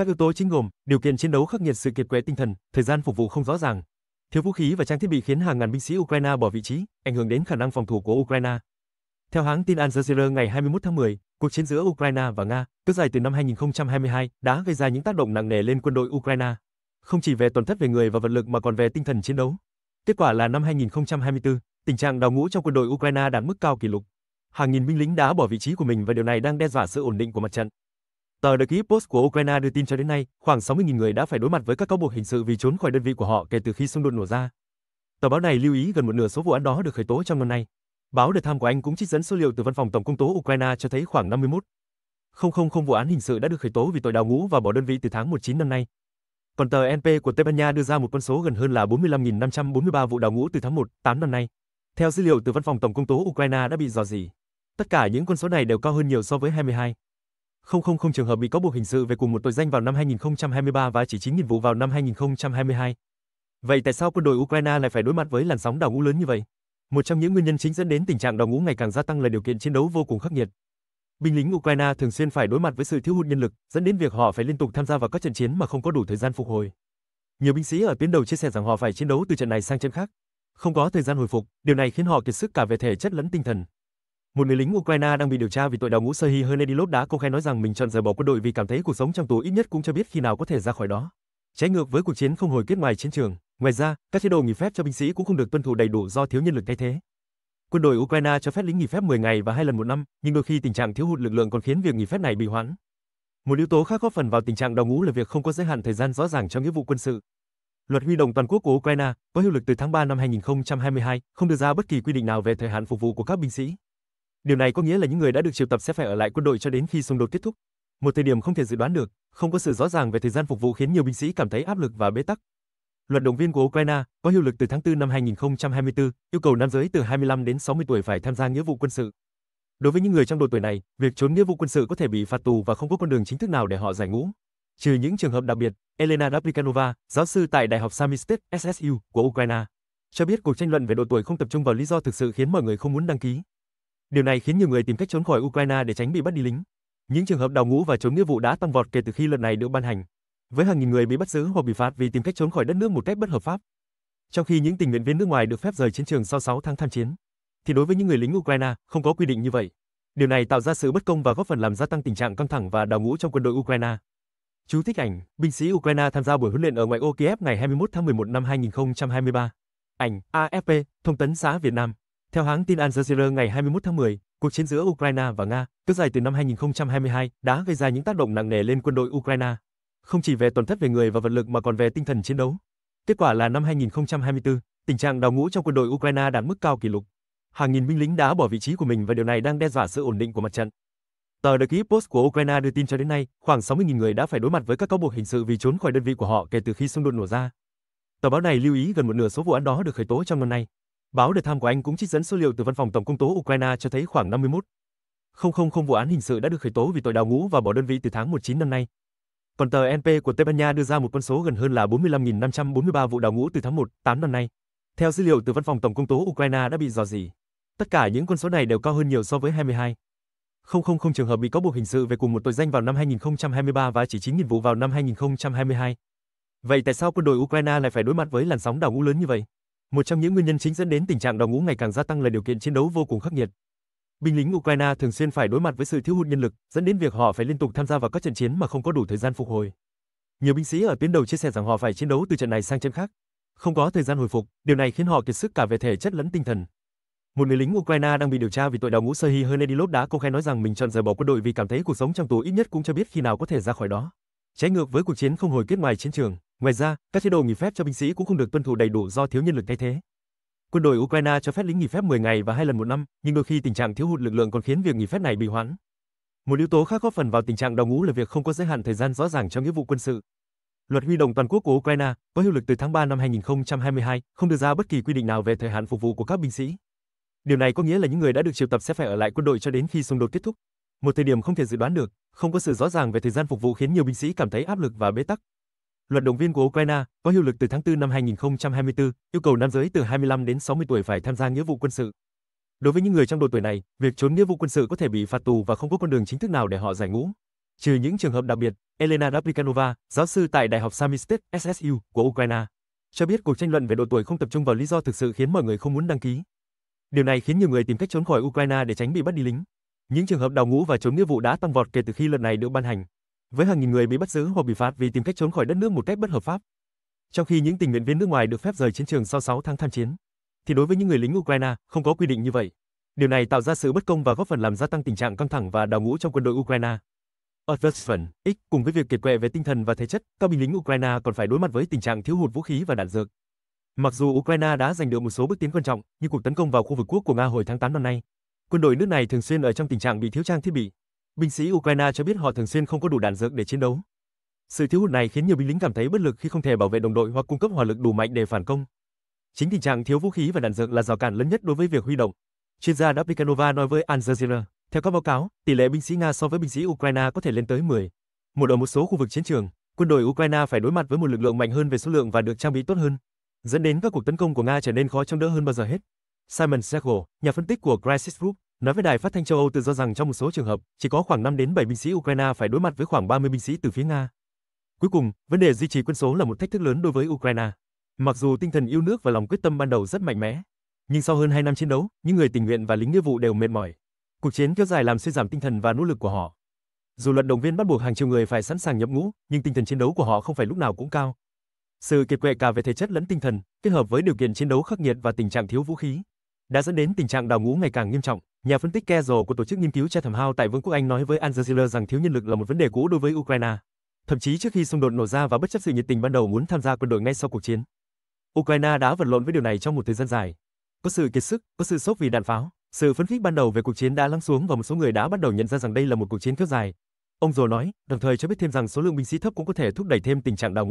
Các yếu tố chính gồm điều kiện chiến đấu khắc nghiệt, sự kiệt quệ tinh thần, thời gian phục vụ không rõ ràng, thiếu vũ khí và trang thiết bị khiến hàng ngàn binh sĩ Ukraine bỏ vị trí, ảnh hưởng đến khả năng phòng thủ của Ukraine. Theo hãng tin Al Jazeera ngày 21 tháng 10, cuộc chiến giữa Ukraine và Nga, kéo dài từ năm 2022, đã gây ra những tác động nặng nề lên quân đội Ukraine, không chỉ về tổn thất về người và vật lực mà còn về tinh thần chiến đấu. Kết quả là năm 2024, tình trạng đào ngũ trong quân đội Ukraine đạt mức cao kỷ lục. Hàng nghìn binh lính đã bỏ vị trí của mình và điều này đang đe dọa sự ổn định của mặt trận. Tờ The Kyiv Post của Ukraine đưa tin cho đến nay, khoảng 60.000 người đã phải đối mặt với các cáo buộc hình sự vì trốn khỏi đơn vị của họ kể từ khi xung đột nổ ra. Tờ báo này lưu ý gần một nửa số vụ án đó được khởi tố trong năm nay. Báo The Times của Anh cũng trích dẫn số liệu từ văn phòng Tổng công tố Ukraine cho thấy khoảng 51 000 vụ án hình sự đã được khởi tố vì tội đào ngũ và bỏ đơn vị từ tháng 19 năm nay. Còn tờ NP của Tây Ban Nha đưa ra một con số gần hơn là 45.543 vụ đào ngũ từ tháng 1, 8 năm nay. Theo dữ liệu từ văn phòng Tổng công tố Ukraine đã bị dò dỉ. Tất cả những con số này đều cao hơn nhiều so với 22 không không không trường hợp bị cáo buộc hình sự về cùng một tội danh vào năm 2023 và chỉ 9.000 vụ vào năm 2022. Vậy tại sao quân đội Ukraine lại phải đối mặt với làn sóng đào ngũ lớn như vậy? Một trong những nguyên nhân chính dẫn đến tình trạng đào ngũ ngày càng gia tăng là điều kiện chiến đấu vô cùng khắc nghiệt. Binh lính Ukraine thường xuyên phải đối mặt với sự thiếu hụt nhân lực, dẫn đến việc họ phải liên tục tham gia vào các trận chiến mà không có đủ thời gian phục hồi. Nhiều binh sĩ ở tuyến đầu chia sẻ rằng họ phải chiến đấu từ trận này sang trận khác, không có thời gian hồi phục, điều này khiến họ kiệt sức cả về thể chất lẫn tinh thần. Một người lính Ukraine đang bị điều tra vì tội đào ngũ Serhiy Hernedilov đã công khai nói rằng mình chọn rời bỏ quân đội vì cảm thấy cuộc sống trong tù ít nhất cũng cho biết khi nào có thể ra khỏi đó. Trái ngược với cuộc chiến không hồi kết ngoài chiến trường, ngoài ra, các chế độ nghỉ phép cho binh sĩ cũng không được tuân thủ đầy đủ do thiếu nhân lực thay thế. Quân đội Ukraine cho phép lính nghỉ phép 10 ngày và hai lần một năm, nhưng đôi khi tình trạng thiếu hụt lực lượng còn khiến việc nghỉ phép này bị hoãn. Một yếu tố khác góp phần vào tình trạng đào ngũ là việc không có giới hạn thời gian rõ ràng cho nghĩa vụ quân sự. Luật huy động toàn quốc của Ukraine có hiệu lực từ tháng 3 năm 2022, không đưa ra bất kỳ quy định nào về thời hạn phục vụ của các binh sĩ. Điều này có nghĩa là những người đã được triệu tập sẽ phải ở lại quân đội cho đến khi xung đột kết thúc. Một thời điểm không thể dự đoán được, không có sự rõ ràng về thời gian phục vụ khiến nhiều binh sĩ cảm thấy áp lực và bế tắc. Luật động viên của Ukraine có hiệu lực từ tháng 4 năm 2024, yêu cầu nam giới từ 25 đến 60 tuổi phải tham gia nghĩa vụ quân sự. Đối với những người trong độ tuổi này, việc trốn nghĩa vụ quân sự có thể bị phạt tù và không có con đường chính thức nào để họ giải ngũ. Trừ những trường hợp đặc biệt, Elena Dabrikanova, giáo sư tại Đại học Samistet SSU của Ukraine, cho biết cuộc tranh luận về độ tuổi không tập trung vào lý do thực sự khiến mọi người không muốn đăng ký. Điều này khiến nhiều người tìm cách trốn khỏi Ukraine để tránh bị bắt đi lính. Những trường hợp đào ngũ và trốn nghĩa vụ đã tăng vọt kể từ khi luật này được ban hành, với hàng nghìn người bị bắt giữ hoặc bị phạt vì tìm cách trốn khỏi đất nước một cách bất hợp pháp. Trong khi những tình nguyện viên nước ngoài được phép rời chiến trường sau 6 tháng tham chiến, thì đối với những người lính Ukraine không có quy định như vậy. Điều này tạo ra sự bất công và góp phần làm gia tăng tình trạng căng thẳng và đào ngũ trong quân đội Ukraine. Chú thích ảnh, binh sĩ Ukraine tham gia buổi huấn luyện ở ngoại ô Kiev ngày 21 tháng 11 năm 2023. Ảnh AFP, Thông tấn xã Việt Nam. Theo hãng tin Al Jazeera ngày 21 tháng 10, cuộc chiến giữa Ukraine và Nga, kéo dài từ năm 2022, đã gây ra những tác động nặng nề lên quân đội Ukraine, không chỉ về tổn thất về người và vật lực mà còn về tinh thần chiến đấu. Kết quả là năm 2024, tình trạng đào ngũ trong quân đội Ukraine đạt mức cao kỷ lục. Hàng nghìn binh lính đã bỏ vị trí của mình và điều này đang đe dọa sự ổn định của mặt trận. Tờ The Kyiv Post của Ukraine đưa tin cho đến nay, khoảng 60.000 người đã phải đối mặt với các cáo buộc hình sự vì trốn khỏi đơn vị của họ kể từ khi xung đột nổ ra. Tờ báo này lưu ý gần một nửa số vụ án đó được khởi tố trong năm nay. Báo The Times của Anh cũng trích dẫn số liệu từ văn phòng Tổng công tố Ukraine cho thấy khoảng 51 000 vụ án hình sự đã được khởi tố vì tội đào ngũ và bỏ đơn vị từ tháng 19 năm nay. Còn tờ NP của Tây Ban Nha đưa ra một con số gần hơn là 45.543 vụ đào ngũ từ tháng 1, 8 năm nay. Theo dữ liệu từ văn phòng Tổng công tố Ukraine đã bị dò dỉ. Tất cả những con số này đều cao hơn nhiều so với 22. 000 trường hợp bị cáo buộc hình sự về cùng một tội danh vào năm 2023 và chỉ 9.000 vụ vào năm 2022. Vậy tại sao quân đội Ukraine lại phải đối mặt với làn sóng đào ngũ lớn như vậy? Một trong những nguyên nhân chính dẫn đến tình trạng đào ngũ ngày càng gia tăng là điều kiện chiến đấu vô cùng khắc nghiệt. Binh lính Ukraine thường xuyên phải đối mặt với sự thiếu hụt nhân lực, dẫn đến việc họ phải liên tục tham gia vào các trận chiến mà không có đủ thời gian phục hồi. Nhiều binh sĩ ở tuyến đầu chia sẻ rằng họ phải chiến đấu từ trận này sang trận khác, không có thời gian hồi phục, điều này khiến họ kiệt sức cả về thể chất lẫn tinh thần. Một người lính Ukraine đang bị điều tra vì tội đào ngũ sơ hi Lốt đã công khai nói rằng mình chọn rời bỏ quân đội vì cảm thấy cuộc sống trong tù ít nhất cũng cho biết khi nào có thể ra khỏi đó. Trái ngược với cuộc chiến không hồi kết ngoài chiến trường. Ngoài ra, các chế độ nghỉ phép cho binh sĩ cũng không được tuân thủ đầy đủ do thiếu nhân lực thay thế. Quân đội Ukraine cho phép lính nghỉ phép 10 ngày và hai lần một năm, nhưng đôi khi tình trạng thiếu hụt lực lượng còn khiến việc nghỉ phép này bị hoãn. Một yếu tố khác góp phần vào tình trạng đau ngũ là việc không có giới hạn thời gian rõ ràng cho nghĩa vụ quân sự. Luật huy động toàn quốc của Ukraine có hiệu lực từ tháng 3 năm 2022, không đưa ra bất kỳ quy định nào về thời hạn phục vụ của các binh sĩ. Điều này có nghĩa là những người đã được triệu tập sẽ phải ở lại quân đội cho đến khi xung đột kết thúc. Một thời điểm không thể dự đoán được, không có sự rõ ràng về thời gian phục vụ khiến nhiều binh sĩ cảm thấy áp lực và bế tắc. Luật động viên của Ukraine có hiệu lực từ tháng 4 năm 2024, yêu cầu nam giới từ 25 đến 60 tuổi phải tham gia nghĩa vụ quân sự. Đối với những người trong độ tuổi này, việc trốn nghĩa vụ quân sự có thể bị phạt tù và không có con đường chính thức nào để họ giải ngũ. Trừ những trường hợp đặc biệt, Elena Dabrikanova, giáo sư tại Đại học Samistet SSU của Ukraine, cho biết cuộc tranh luận về độ tuổi không tập trung vào lý do thực sự khiến mọi người không muốn đăng ký. Điều này khiến nhiều người tìm cách trốn khỏi Ukraine để tránh bị bắt đi lính. Những trường hợp đào ngũ và trốn nghĩa vụ đã tăng vọt kể từ khi luật này được ban hành với hàng nghìn người bị bắt giữ hoặc bị phạt vì tìm cách trốn khỏi đất nước một cách bất hợp pháp. Trong khi những tình nguyện viên nước ngoài được phép rời chiến trường sau 6 tháng tham chiến, thì đối với những người lính Ukraine không có quy định như vậy. Điều này tạo ra sự bất công và góp phần làm gia tăng tình trạng căng thẳng và đào ngũ trong quân đội Ukraine. Advertisement X cùng với việc kiệt quệ về tinh thần và thể chất, các binh lính Ukraine còn phải đối mặt với tình trạng thiếu hụt vũ khí và đạn dược. Mặc dù Ukraine đã giành được một số bước tiến quan trọng, như cuộc tấn công vào khu vực quốc của Nga hồi tháng 8 năm nay, quân đội nước này thường xuyên ở trong tình trạng bị thiếu trang thiết bị, Binh sĩ Ukraine cho biết họ thường xuyên không có đủ đạn dược để chiến đấu. Sự thiếu hụt này khiến nhiều binh lính cảm thấy bất lực khi không thể bảo vệ đồng đội hoặc cung cấp hỏa lực đủ mạnh để phản công. Chính tình trạng thiếu vũ khí và đạn dược là rào cản lớn nhất đối với việc huy động. Chuyên gia Dapikanova nói với Al Jazeera, theo các báo cáo, tỷ lệ binh sĩ Nga so với binh sĩ Ukraine có thể lên tới 10. Một ở một số khu vực chiến trường, quân đội Ukraine phải đối mặt với một lực lượng mạnh hơn về số lượng và được trang bị tốt hơn, dẫn đến các cuộc tấn công của Nga trở nên khó chống đỡ hơn bao giờ hết. Simon Segel, nhà phân tích của Crisis Group, Nói với đài phát thanh châu Âu tự do rằng trong một số trường hợp, chỉ có khoảng 5 đến 7 binh sĩ Ukraine phải đối mặt với khoảng 30 binh sĩ từ phía Nga. Cuối cùng, vấn đề duy trì quân số là một thách thức lớn đối với Ukraine. Mặc dù tinh thần yêu nước và lòng quyết tâm ban đầu rất mạnh mẽ, nhưng sau hơn 2 năm chiến đấu, những người tình nguyện và lính nghĩa vụ đều mệt mỏi. Cuộc chiến kéo dài làm suy giảm tinh thần và nỗ lực của họ. Dù luật động viên bắt buộc hàng triệu người phải sẵn sàng nhập ngũ, nhưng tinh thần chiến đấu của họ không phải lúc nào cũng cao. Sự kiệt quệ cả về thể chất lẫn tinh thần, kết hợp với điều kiện chiến đấu khắc nghiệt và tình trạng thiếu vũ khí, đã dẫn đến tình trạng đào ngũ ngày càng nghiêm trọng. Nhà phân tích Kezel của tổ chức nghiên cứu Chatham House tại Vương quốc Anh nói với Al Jazeera rằng thiếu nhân lực là một vấn đề cũ đối với Ukraine. Thậm chí trước khi xung đột nổ ra và bất chấp sự nhiệt tình ban đầu muốn tham gia quân đội ngay sau cuộc chiến, Ukraine đã vật lộn với điều này trong một thời gian dài. Có sự kiệt sức, có sự sốc vì đạn pháo, sự phấn khích ban đầu về cuộc chiến đã lắng xuống và một số người đã bắt đầu nhận ra rằng đây là một cuộc chiến kéo dài. Ông Dồ nói, đồng thời cho biết thêm rằng số lượng binh sĩ thấp cũng có thể thúc đẩy thêm tình trạng đào ngũ.